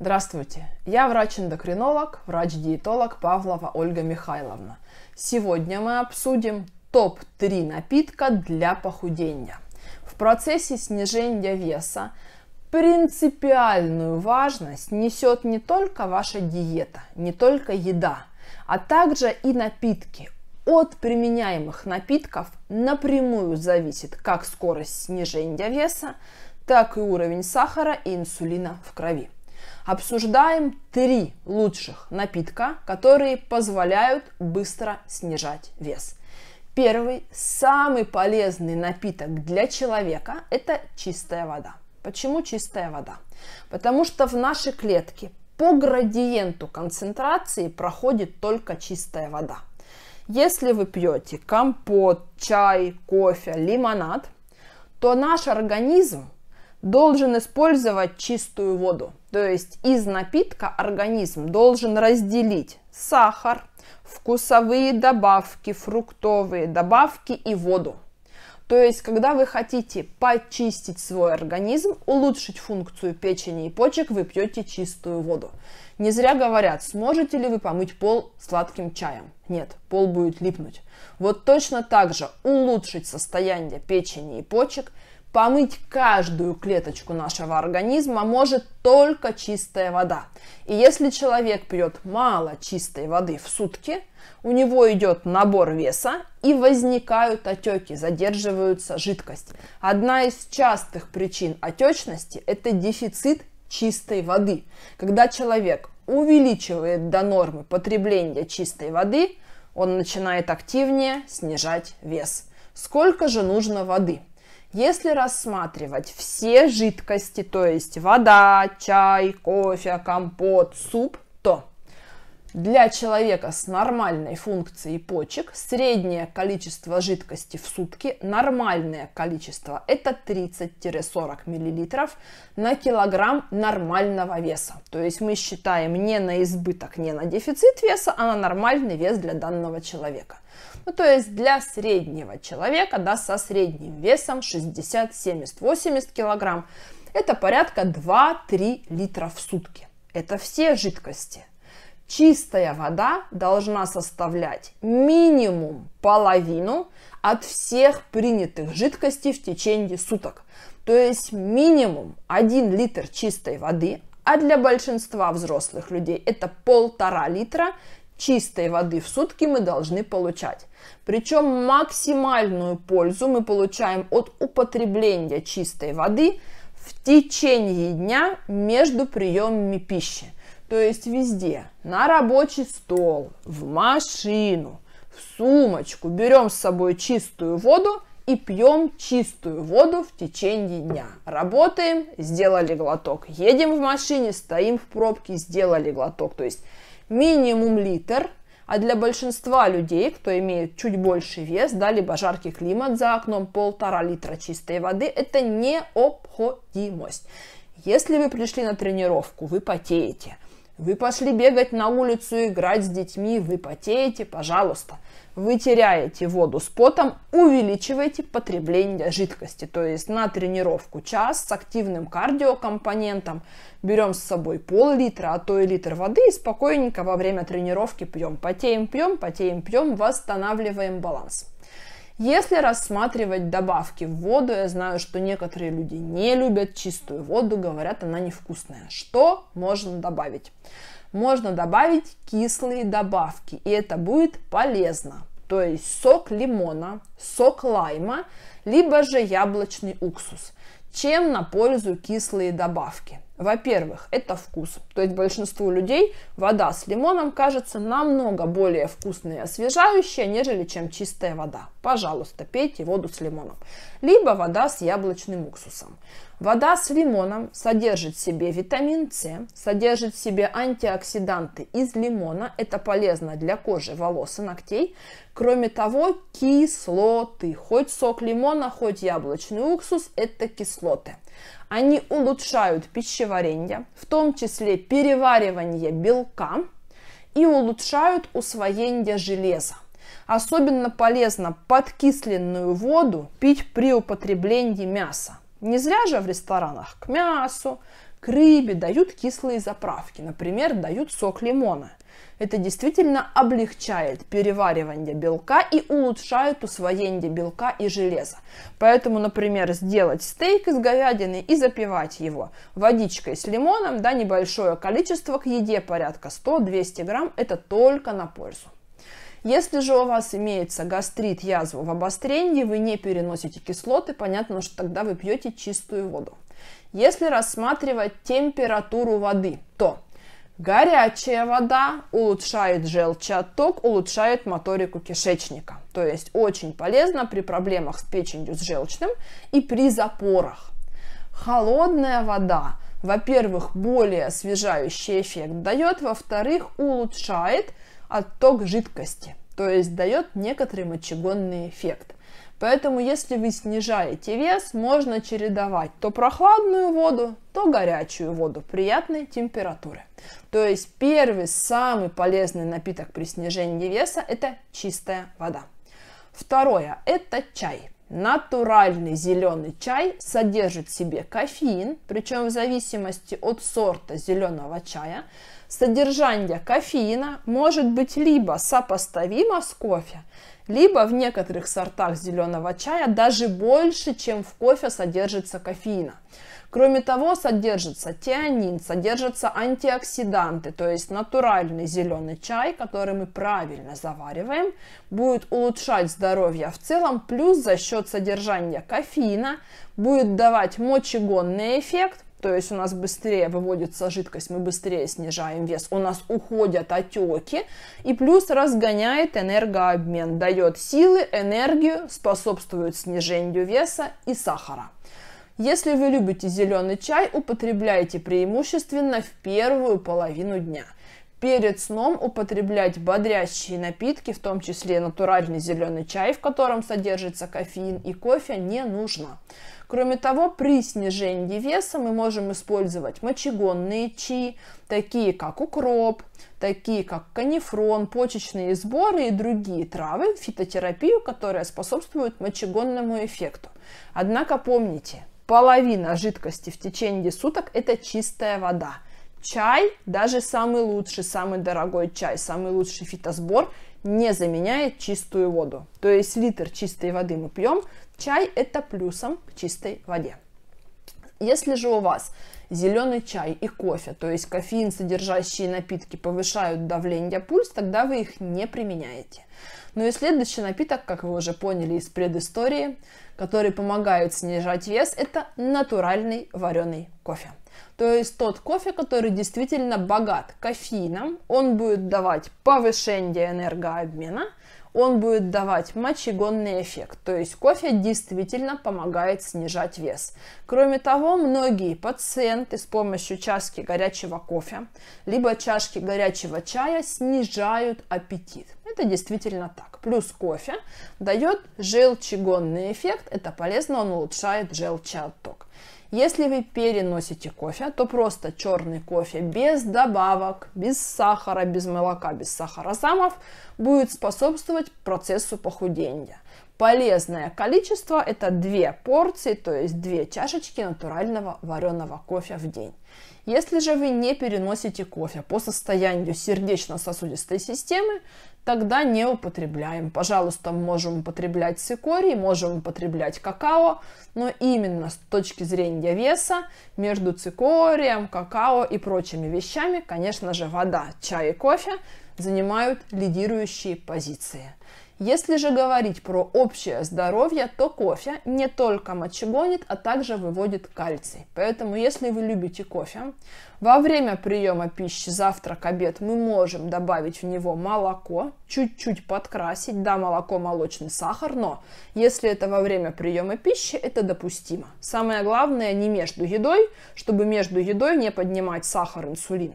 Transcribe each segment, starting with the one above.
Здравствуйте, я врач-эндокринолог, врач-диетолог Павлова Ольга Михайловна. Сегодня мы обсудим топ-3 напитка для похудения. В процессе снижения веса принципиальную важность несет не только ваша диета, не только еда, а также и напитки. От применяемых напитков напрямую зависит как скорость снижения веса, так и уровень сахара и инсулина в крови обсуждаем три лучших напитка, которые позволяют быстро снижать вес. Первый, самый полезный напиток для человека – это чистая вода. Почему чистая вода? Потому что в нашей клетке по градиенту концентрации проходит только чистая вода. Если вы пьете компот, чай, кофе, лимонад, то наш организм должен использовать чистую воду. То есть из напитка организм должен разделить сахар, вкусовые добавки, фруктовые добавки и воду. То есть, когда вы хотите почистить свой организм, улучшить функцию печени и почек, вы пьете чистую воду. Не зря говорят, сможете ли вы помыть пол сладким чаем? Нет, пол будет липнуть. Вот точно так же улучшить состояние печени и почек – Помыть каждую клеточку нашего организма может только чистая вода. И если человек пьет мало чистой воды в сутки, у него идет набор веса и возникают отеки, задерживаются жидкость. Одна из частых причин отечности – это дефицит чистой воды. Когда человек увеличивает до нормы потребление чистой воды, он начинает активнее снижать вес. Сколько же нужно воды? Если рассматривать все жидкости, то есть вода, чай, кофе, компот, суп, то для человека с нормальной функцией почек среднее количество жидкости в сутки, нормальное количество – это 30-40 мл на килограмм нормального веса. То есть мы считаем не на избыток, не на дефицит веса, а на нормальный вес для данного человека. Ну, то есть для среднего человека, да, со средним весом 60, 70, 80 килограмм, это порядка 2-3 литра в сутки. Это все жидкости. Чистая вода должна составлять минимум половину от всех принятых жидкостей в течение суток. То есть минимум 1 литр чистой воды, а для большинства взрослых людей это полтора литра чистой воды в сутки мы должны получать. Причем максимальную пользу мы получаем от употребления чистой воды в течение дня между приемами пищи. То есть везде, на рабочий стол, в машину, в сумочку берем с собой чистую воду и пьем чистую воду в течение дня. Работаем, сделали глоток. Едем в машине, стоим в пробке, сделали глоток. То есть минимум литр, а для большинства людей, кто имеет чуть больше вес, да, либо жаркий климат за окном, полтора литра чистой воды – это необходимость. Если вы пришли на тренировку, вы потеете – вы пошли бегать на улицу, играть с детьми, вы потеете, пожалуйста. Вы теряете воду с потом, увеличивайте потребление жидкости. То есть на тренировку час с активным кардиокомпонентом берем с собой пол-литра, а то и литр воды и спокойненько во время тренировки пьем. Потеем, пьем, потеем, пьем, восстанавливаем баланс. Если рассматривать добавки в воду, я знаю, что некоторые люди не любят чистую воду, говорят, она невкусная. Что можно добавить? Можно добавить кислые добавки, и это будет полезно. То есть сок лимона, сок лайма, либо же яблочный уксус чем на пользу кислые добавки. Во-первых, это вкус. То есть большинству людей вода с лимоном кажется намного более вкусной и освежающей, нежели чем чистая вода. Пожалуйста, пейте воду с лимоном. Либо вода с яблочным уксусом. Вода с лимоном содержит в себе витамин С, содержит в себе антиоксиданты из лимона. Это полезно для кожи, волос и ногтей. Кроме того, кислоты. Хоть сок лимона, хоть яблочный уксус – это кислоты. Они улучшают пищеварение, в том числе переваривание белка и улучшают усвоение железа. Особенно полезно подкисленную воду пить при употреблении мяса. Не зря же в ресторанах к мясу, к рыбе дают кислые заправки. Например, дают сок лимона – это действительно облегчает переваривание белка и улучшает усвоение белка и железа. Поэтому, например, сделать стейк из говядины и запивать его водичкой с лимоном, да, небольшое количество к еде, порядка 100-200 грамм, это только на пользу. Если же у вас имеется гастрит, язва в обострении, вы не переносите кислоты, понятно, что тогда вы пьете чистую воду. Если рассматривать температуру воды, то Горячая вода улучшает желчеотток, улучшает моторику кишечника. То есть очень полезно при проблемах с печенью с желчным и при запорах. Холодная вода, во-первых, более освежающий эффект дает, во-вторых, улучшает отток жидкости, то есть дает некоторый мочегонный эффект – Поэтому, если вы снижаете вес, можно чередовать то прохладную воду, то горячую воду приятной температуры. То есть первый самый полезный напиток при снижении веса – это чистая вода. Второе – это чай. Натуральный зеленый чай содержит в себе кофеин, причем в зависимости от сорта зеленого чая, содержание кофеина может быть либо сопоставимо с кофе, либо в некоторых сортах зеленого чая даже больше, чем в кофе содержится кофеина. Кроме того, содержится тианин, содержатся антиоксиданты, то есть натуральный зеленый чай, который мы правильно завариваем, будет улучшать здоровье в целом, плюс за счет содержания кофеина будет давать мочегонный эффект, то есть у нас быстрее выводится жидкость, мы быстрее снижаем вес, у нас уходят отеки, и плюс разгоняет энергообмен, дает силы, энергию, способствует снижению веса и сахара. Если вы любите зеленый чай, употребляйте преимущественно в первую половину дня перед сном употреблять бодрящие напитки, в том числе натуральный зеленый чай, в котором содержится кофеин и кофе, не нужно. Кроме того, при снижении веса мы можем использовать мочегонные чаи, такие как укроп, такие как канифрон, почечные сборы и другие травы, фитотерапию, которая способствует мочегонному эффекту. Однако помните, половина жидкости в течение суток – это чистая вода – чай, даже самый лучший, самый дорогой чай, самый лучший фитосбор не заменяет чистую воду. То есть литр чистой воды мы пьем, чай это плюсом к чистой воде. Если же у вас зеленый чай и кофе, то есть кофеин, содержащие напитки, повышают давление пульс, тогда вы их не применяете. Ну и следующий напиток, как вы уже поняли из предыстории, который помогает снижать вес, это натуральный вареный кофе. То есть тот кофе, который действительно богат кофеином, он будет давать повышение энергообмена – он будет давать мочегонный эффект, то есть кофе действительно помогает снижать вес. Кроме того, многие пациенты с помощью чашки горячего кофе, либо чашки горячего чая снижают аппетит. Это действительно так. Плюс кофе дает желчегонный эффект, это полезно, он улучшает желчный отток. Если вы переносите кофе, то просто черный кофе без добавок, без сахара, без молока, без сахарозамов, будет способствовать процессу похудения. Полезное количество – это две порции, то есть две чашечки натурального вареного кофе в день. Если же вы не переносите кофе по состоянию сердечно-сосудистой системы, тогда не употребляем. Пожалуйста, можем употреблять сикорий, можем употреблять какао, но именно с точки зрения веса между цикорием, какао и прочими вещами, конечно же, вода, чай и кофе занимают лидирующие позиции. Если же говорить про общее здоровье, то кофе не только мочегонит, а также выводит кальций. Поэтому, если вы любите кофе, во время приема пищи завтрак, обед мы можем добавить в него молоко, чуть-чуть подкрасить, да, молоко, молочный сахар, но если это во время приема пищи, это допустимо. Самое главное не между едой, чтобы между едой не поднимать сахар, инсулин.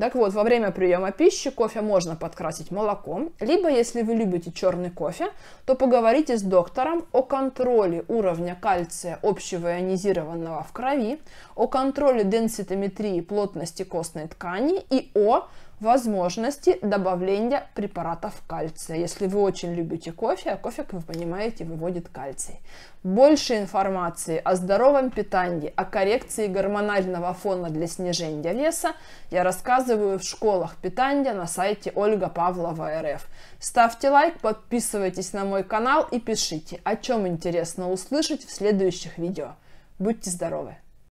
Так вот, во время приема пищи кофе можно подкрасить молоком, либо если вы любите черный кофе, то поговорите с доктором о контроле уровня кальция общего ионизированного в крови, о контроле денситометрии плотности костной ткани и о возможности добавления препаратов кальция. Если вы очень любите кофе, а кофе, как вы понимаете, выводит кальций. Больше информации о здоровом питании, о коррекции гормонального фона для снижения веса я рассказываю в школах питания на сайте Ольга Павлова РФ. Ставьте лайк, подписывайтесь на мой канал и пишите, о чем интересно услышать в следующих видео. Будьте здоровы!